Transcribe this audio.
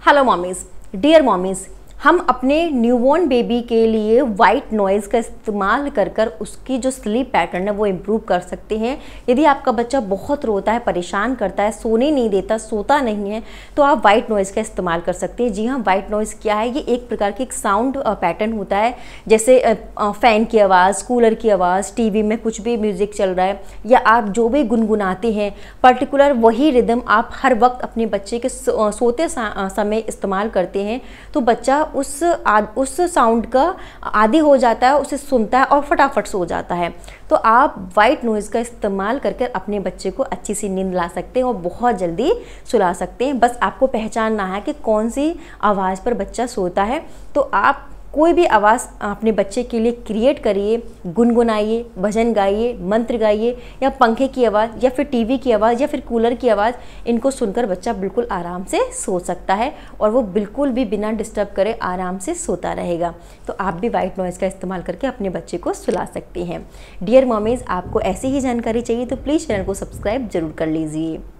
Hello mommies. Dear mommies, हम अपने newborn baby के लिए वाइट नॉइज़ का इस्तेमाल कर कर उसकी जो स्लीप पैटर्न है वो इम्प्रूव कर सकते हैं यदि आपका बच्चा बहुत रोता है परेशान करता है सोने नहीं देता सोता नहीं है तो आप वाइट नॉइज़ का इस्तेमाल कर सकते हैं जी हाँ वाइट नॉइज़ क्या है ये एक प्रकार की एक साउंड पैटर्न होता है जैसे फ़ैन की आवाज़ कूलर की आवाज़ टी में कुछ भी म्यूज़िक चल रहा है या आप जो भी गुनगुनाते हैं पर्टिकुलर वही रिदम आप हर वक्त अपने बच्चे के सोते समय इस्तेमाल करते हैं तो बच्चा उस आद, उस साउंड का आदि हो जाता है उसे सुनता है और फटाफट सो जाता है तो आप वाइट नोइज़ का इस्तेमाल करके अपने बच्चे को अच्छी सी नींद ला सकते हैं और बहुत जल्दी सुला सकते हैं बस आपको पहचानना है कि कौन सी आवाज़ पर बच्चा सोता है तो आप कोई भी आवाज़ अपने बच्चे के लिए क्रिएट करिए गुनगुनाइए भजन गाइए मंत्र गाइए या पंखे की आवाज़ या फिर टीवी की आवाज़ या फिर कूलर की आवाज़ इनको सुनकर बच्चा बिल्कुल आराम से सो सकता है और वो बिल्कुल भी बिना डिस्टर्ब करे आराम से सोता रहेगा तो आप भी वाइट नॉइज़ का इस्तेमाल करके अपने बच्चे को सुला सकती हैं डियर मॉमीज़ आपको ऐसी ही जानकारी चाहिए तो प्लीज़ चैनल को सब्सक्राइब ज़रूर कर लीजिए